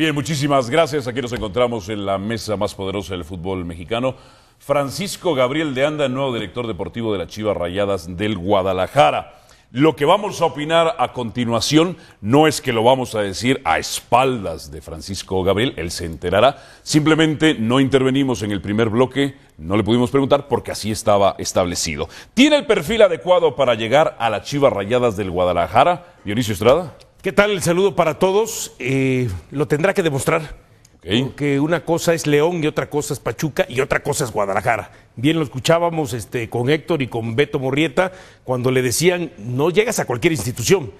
Bien, muchísimas gracias. Aquí nos encontramos en la mesa más poderosa del fútbol mexicano. Francisco Gabriel de Anda, nuevo director deportivo de las Chivas Rayadas del Guadalajara. Lo que vamos a opinar a continuación no es que lo vamos a decir a espaldas de Francisco Gabriel, él se enterará. Simplemente no intervenimos en el primer bloque, no le pudimos preguntar porque así estaba establecido. ¿Tiene el perfil adecuado para llegar a las Chivas Rayadas del Guadalajara, Dionisio Estrada? ¿Qué tal? El saludo para todos. Eh, lo tendrá que demostrar. Porque una cosa es León y otra cosa es Pachuca y otra cosa es Guadalajara. Bien lo escuchábamos este, con Héctor y con Beto Morrieta cuando le decían, no llegas a cualquier institución,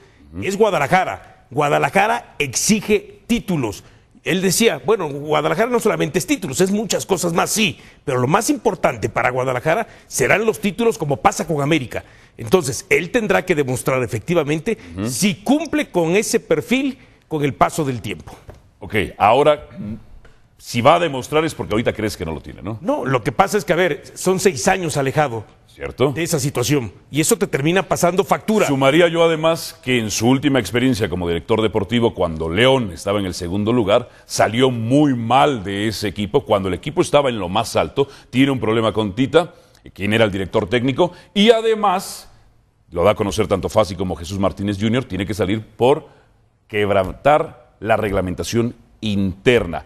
es Guadalajara. Guadalajara exige títulos. Él decía, bueno, Guadalajara no solamente es títulos, es muchas cosas más, sí, pero lo más importante para Guadalajara serán los títulos como pasa con América. Entonces, él tendrá que demostrar efectivamente si cumple con ese perfil con el paso del tiempo. Ok, ahora, si va a demostrar es porque ahorita crees que no lo tiene, ¿no? No, lo que pasa es que, a ver, son seis años alejado. De esa situación. Y eso te termina pasando factura. Sumaría yo además que en su última experiencia como director deportivo, cuando León estaba en el segundo lugar, salió muy mal de ese equipo. Cuando el equipo estaba en lo más alto, tiene un problema con Tita, quien era el director técnico, y además lo da a conocer tanto Fassi como Jesús Martínez Jr., tiene que salir por quebrantar la reglamentación interna.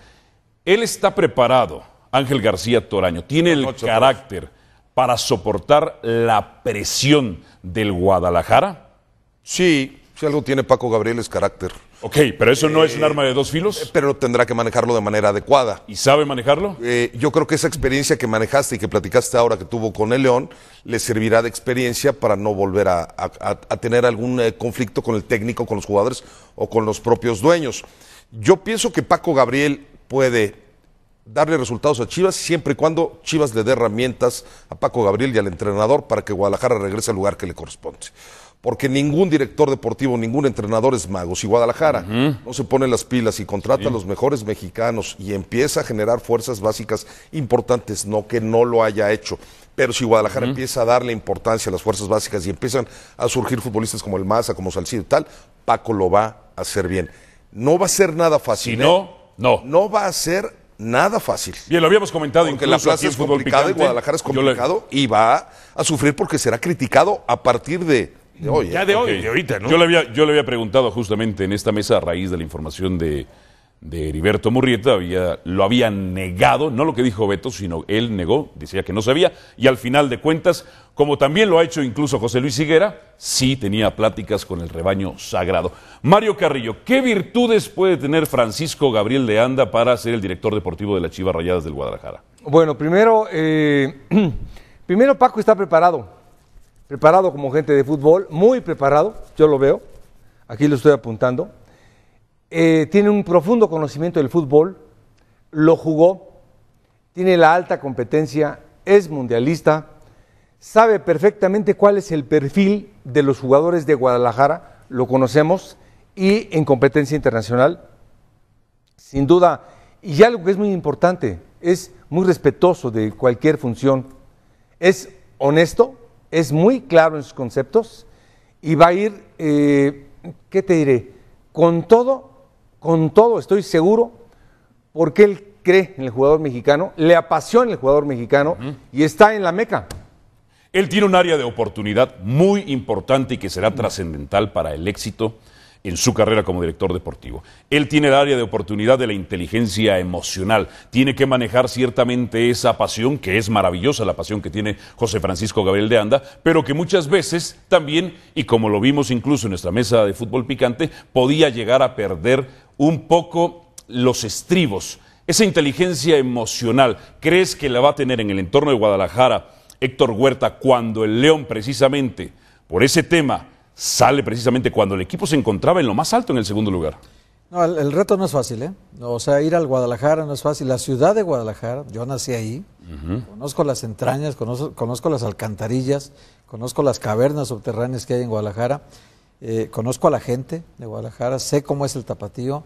Él está preparado, Ángel García Toraño, tiene el carácter para soportar la presión del Guadalajara. Sí, si algo tiene Paco Gabriel es carácter. Ok, pero eso no es un eh, arma de dos filos. Eh, pero tendrá que manejarlo de manera adecuada. ¿Y sabe manejarlo? Eh, yo creo que esa experiencia que manejaste y que platicaste ahora que tuvo con el León le servirá de experiencia para no volver a, tener algún conflicto con el técnico, con los jugadores o con los propios dueños. Yo pienso que Paco Gabriel puede darle resultados a Chivas siempre y cuando Chivas le dé herramientas a Paco Gabriel y al entrenador para que Guadalajara regrese al lugar que le corresponde porque ningún director deportivo, ningún entrenador es mago. Si Guadalajara no se pone las pilas y contrata a los mejores mexicanos y empieza a generar fuerzas básicas importantes, no que no lo haya hecho, pero si Guadalajara empieza a darle importancia a las fuerzas básicas y empiezan a surgir futbolistas como el Maza, como Salcido y tal, Paco lo va a hacer bien. No va a ser nada fácil. ¿eh? no, no. No va a ser nada fácil. Bien, lo habíamos comentado porque la plaza es complicada y Guadalajara es complicado y va a sufrir porque será criticado a partir de ya de hoy, eh, Yo le, había, le preguntado justamente en esta mesa a raíz de la información de, Heriberto Murrieta, lo había negado, no lo que dijo Beto, sino él negó, decía que no sabía, y al final de cuentas, como también lo ha hecho incluso José Luis Higuera, sí tenía pláticas con el rebaño sagrado. Mario Carrillo, ¿qué virtudes puede tener Francisco Gabriel Leanda para ser el director deportivo de las Chiva Rayadas del Guadalajara? Bueno, primero, eh, primero Paco está preparado preparado como gente de fútbol, muy preparado, yo lo veo, aquí lo estoy apuntando. Eh, tiene un profundo conocimiento del fútbol, lo jugó, tiene la alta competencia, es mundialista, sabe perfectamente cuál es el perfil de los jugadores de Guadalajara, lo conocemos, y en competencia internacional, sin duda, y algo que es muy importante, es muy respetuoso de cualquier función, es honesto, es muy claro en sus conceptos y va a ir, eh, ¿qué te diré? Con todo, con todo, estoy seguro, porque él cree en el jugador mexicano, le apasiona el jugador mexicano y está en la meca. Él tiene un área de oportunidad muy importante y que será trascendental para el éxito en su carrera como director deportivo. Él tiene el área de oportunidad de la inteligencia emocional, tiene que manejar ciertamente esa pasión, que es maravillosa la pasión que tiene José Francisco Gabriel de Anda, pero que muchas veces también, y como lo vimos incluso en nuestra mesa de fútbol picante, podía llegar a perder un poco los estribos. Esa inteligencia emocional, ¿crees que la va a tener en el entorno de Guadalajara Héctor Huerta cuando el León precisamente por ese tema sale precisamente cuando el equipo se encontraba en lo más alto en el segundo lugar. No, el, reto no es fácil, ¿eh? O sea, ir al Guadalajara no es fácil. La ciudad de Guadalajara, yo nací ahí, conozco las entrañas, conozco, las alcantarillas, conozco las cavernas subterráneas que hay en Guadalajara, eh, conozco a la gente de Guadalajara, sé cómo es el tapatío.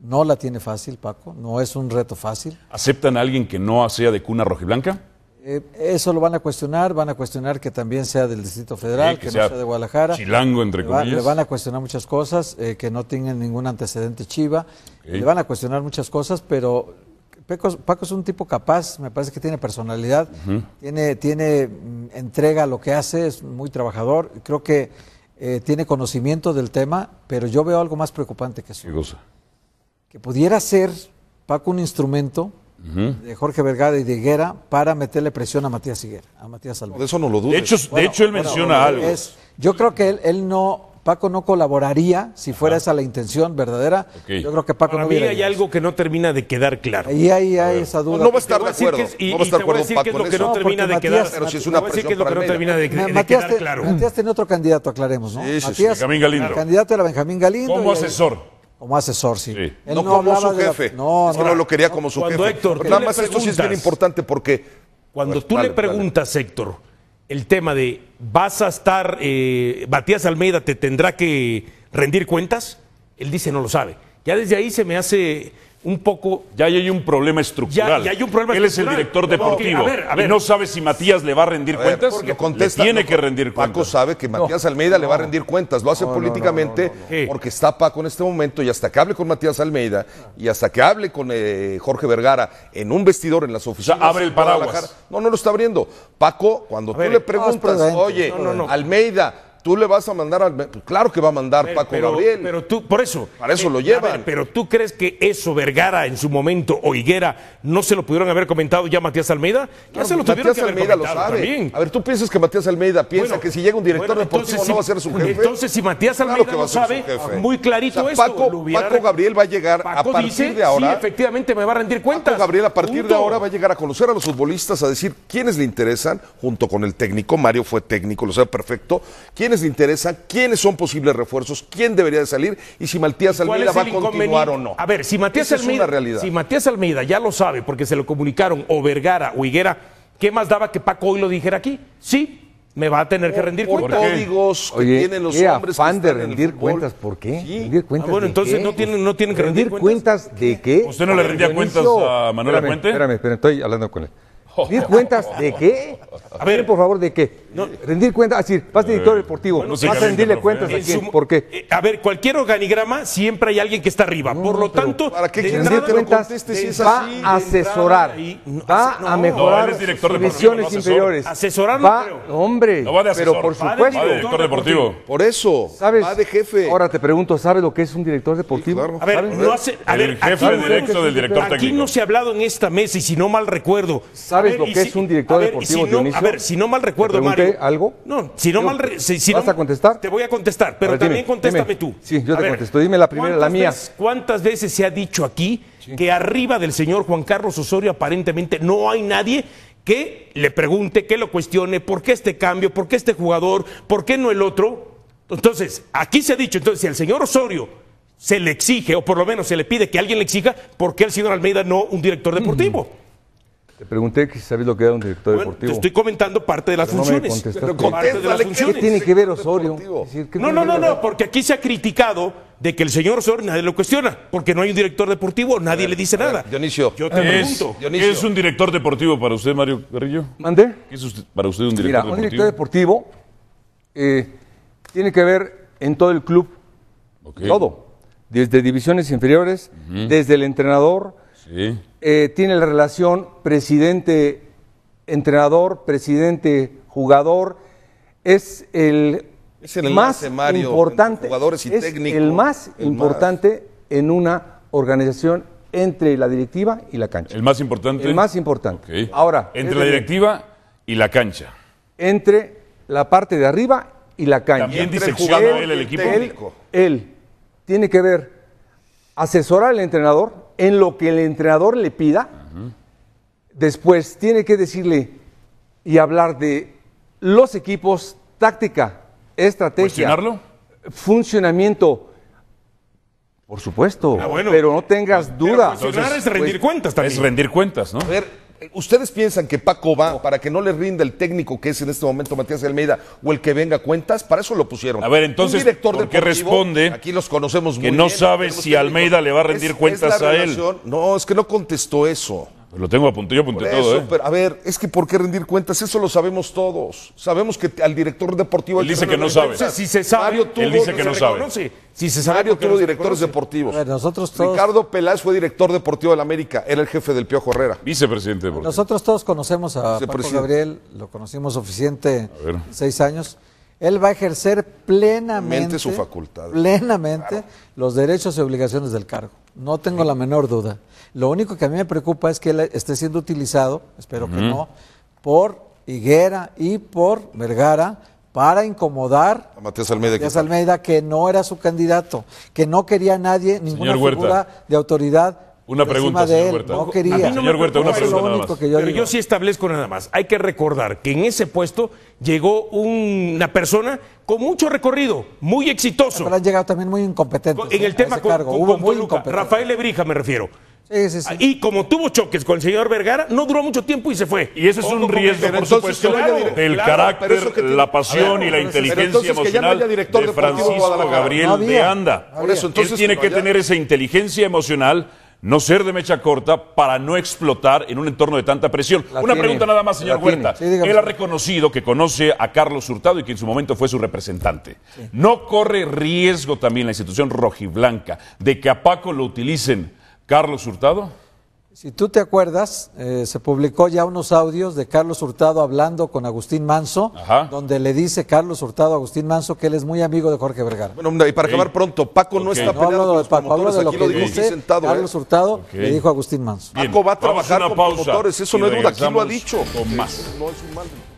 No la tiene fácil, Paco, no es un reto fácil. ¿Aceptan a alguien que no sea de cuna rojiblanca? Eh, eso lo van a cuestionar, van a cuestionar que también sea del Distrito Federal, que, no sea de Guadalajara. Chilango, entre comillas. Le, van a cuestionar muchas cosas, eh, que no tienen ningún antecedente chiva. Le van a cuestionar muchas cosas, pero Paco, es un tipo capaz, me parece que tiene personalidad, tiene, tiene mm, entrega a lo que hace, es muy trabajador. Creo que eh, tiene conocimiento del tema, pero yo veo algo más preocupante que eso. Que pudiera ser Paco un instrumento de Jorge Vergara y de Higuera para meterle presión a Matías Higuera, a Matías De eso no lo dudo. De hecho, de hecho él menciona algo. yo creo que él, no, Paco no colaboraría si fuera esa la intención verdadera. Yo creo que Paco para no mí hay algo que no termina de quedar claro. Y ahí hay esa duda. No, va a estar de acuerdo. no va a estar de acuerdo Paco es lo que no termina de quedar. Pero si es una presión que no termina de, quedar claro. Matías tiene otro candidato, aclaremos, ¿no? Matías, Candidato era Benjamín Galindo. Como asesor. Como asesor, sí. no, como su jefe. No, es no, que no lo quería como su cuando jefe. Héctor, nada más esto sí es bien importante porque. Cuando tú le preguntas, Héctor, el tema de vas a estar, eh, Matías Almeida te tendrá que rendir cuentas, él dice no lo sabe. Ya desde ahí se me hace un poco. Ya hay un problema estructural. Ya, hay un problema Él es el director deportivo. a ver, no sabe si Matías le va a rendir cuentas. Porque contesta, tiene que rendir cuentas. Paco sabe que Matías Almeida le va a rendir cuentas. Lo hace políticamente porque está Paco en este momento y hasta que hable con Matías Almeida y hasta que hable con eh, Jorge Vergara en un vestidor en las oficinas. O sea, abre el paraguas. No, no lo está abriendo. Paco, cuando tú le preguntas, oye, Almeida tú le vas a mandar al. claro que va a mandar Paco Gabriel. Pero tú, por eso. Para eso eh, lo llevan. pero tú crees que eso Vergara en su momento o Higuera no se lo pudieron haber comentado ya Matías Almeida? Ya se lo tuvieron comentado lo sabe. A ver, tú piensas que Matías Almeida piensa que si llega un director de deportivo no va a ser su jefe. Entonces, si Matías Almeida lo sabe, muy clarito eso. Paco, Paco, Gabriel va a llegar a partir de ahora. Sí, efectivamente me va a rendir cuenta Gabriel a partir de ahora va a llegar a conocer a los futbolistas, a decir quiénes le interesan, junto con el técnico. Mario fue técnico, lo sabe perfecto quiénes le interesa, quiénes son posibles refuerzos, quién debería de salir y si Matías Almeida va a continuar o no. A ver, si Matías, Almeida, realidad. si Matías Almeida ya lo sabe porque se lo comunicaron o Vergara o Higuera, ¿qué más daba que Paco hoy lo dijera aquí? Sí, me va a tener que rendir por cuentas. códigos que tienen los hombres afán de rendir cuentas, ¿por qué? ¿Rendir cuentas ah, bueno, entonces no tienen no tienen que rendir, cuentas. de qué? ¿Usted no le rendía cuentas a Manuel Puente? Espérame, espérame, estoy hablando con él. ¿Rendir cuentas de qué? A ver, por favor, ¿de qué? rendir cuentas, es ah, decir, vas director deportivo, vas a rendirle cuentas a quién, ¿por qué? Eh, a ver, cualquier organigrama siempre hay alguien que está arriba, por lo tanto... ¿Para qué va a asesorar, va a mejorar sus visiones inferiores. Asesorar va, Hombre, pero por supuesto... Va de director deportivo. Por eso, ¿sabes? va de jefe. Ahora te pregunto, ¿sabes lo que es un director deportivo? A ver, no hace... el jefe directo del director técnico. Aquí no se ha hablado en esta mesa, y si no mal recuerdo sabes lo que es un director deportivo, no, A ver, si no mal recuerdo, Mario. algo? No, si no, mal. Si, ¿Vas a contestar? Te voy a contestar, pero también contéstame tú. Sí, yo te contesto. Dime la primera, la mía. ¿Cuántas veces se ha dicho aquí que arriba del señor Juan Carlos Osorio aparentemente no hay nadie que le pregunte, que lo cuestione, por qué este cambio, por qué este jugador, por qué no el otro? Entonces, aquí se ha dicho, entonces, si al señor Osorio se le exige, o por lo menos se le pide que alguien le exija, ¿por qué el señor Almeida no un director mm. deportivo? Te pregunté si sabes lo que era un director deportivo. Te estoy comentando parte de las funciones. pero parte de las funciones. ¿Qué tiene que ver Osorio? no, no, no, no, porque aquí se ha criticado de que el señor Osorio nadie lo cuestiona, porque no hay un director deportivo, nadie le dice nada. Dionisio, yo te pregunto. ¿Qué es un director deportivo para usted, Mario Carrillo? ¿Mande? ¿Qué es para usted un director Mira, un director deportivo eh, tiene que ver en todo el club, todo, desde divisiones inferiores, desde el entrenador, sí. Eh, tiene la relación presidente-entrenador, presidente-jugador. Es el, más importante. el más importante en una organización entre la directiva y la cancha. El más importante. El más importante. Ahora. Entre la directiva y la cancha. Entre la parte de arriba y la cancha. También jugador el equipo. Él, él tiene que ver asesorar al entrenador, en lo que el entrenador le pida. Después tiene que decirle y hablar de los equipos, táctica, estrategia, funcionamiento. Por supuesto, ah, bueno. pero no tengas dudas. Pero es rendir cuentas también. Es rendir cuentas, ¿no? A ver, ¿Ustedes piensan que Paco va para que no le rinda el técnico que es en este momento Matías Almeida o el que venga cuentas? Para eso lo pusieron. A ver, entonces, director qué responde? Aquí los conocemos que no sabe si Almeida le va a rendir cuentas a él. No, es que no contestó eso. Lo tengo apuntado, yo apunté todo. ¿eh? Pero, a ver, es que ¿por qué rendir cuentas? Eso lo sabemos todos. Sabemos que al director deportivo... Él dice que no sabe. Si se sabe, él dice que no, sabe. Si se tuvo directores deportivos. nosotros todos... Ricardo Peláez fue director deportivo de la América, era el jefe del Piojo Herrera. Vicepresidente deportivo. Nosotros todos conocemos a Gabriel, lo conocimos suficiente seis años. Él va a ejercer plenamente su facultad. Plenamente los derechos y obligaciones del cargo. No tengo la menor duda. Lo único que a mí me preocupa es que él esté siendo utilizado, espero que no, por Higuera y por Vergara para incomodar a Matías Almeida, Matías Almeida que no era su candidato, que no quería a nadie, ninguna figura de autoridad una pregunta, señor No quería. señor una pregunta nada más. Pero yo sí establezco nada más. Hay que recordar que en ese puesto llegó una persona con mucho recorrido, muy exitoso. Pero han llegado también muy incompetente En el eh, tema con, Hubo muy Rafael Ebrija me refiero. Y como tuvo choques con el señor Vergara, no duró mucho tiempo y se fue. Y ese es un riesgo, por supuesto, el carácter, la pasión y la inteligencia emocional de Francisco Gabriel de Anda. Él tiene que tener esa inteligencia emocional no ser de mecha corta para no explotar en un entorno de tanta presión. Una pregunta nada más, señor Huerta. Él ha reconocido que conoce a Carlos Hurtado y que en su momento fue su representante. ¿No corre riesgo también la institución rojiblanca de que a Paco lo utilicen Carlos Hurtado? Si tú te acuerdas, eh, se publicó ya unos audios de Carlos Hurtado hablando con Agustín Manso, donde le dice Carlos Hurtado a Agustín Manso que él es muy amigo de Jorge Vergara. Bueno, y para acabar pronto, Paco no está no, peleando con lo Aquí que lo dice, sentado, ¿eh? Carlos Hurtado le dijo a Agustín Manso. Paco va a trabajar con promotores, eso no es duda, aquí lo ha dicho. No es un mal.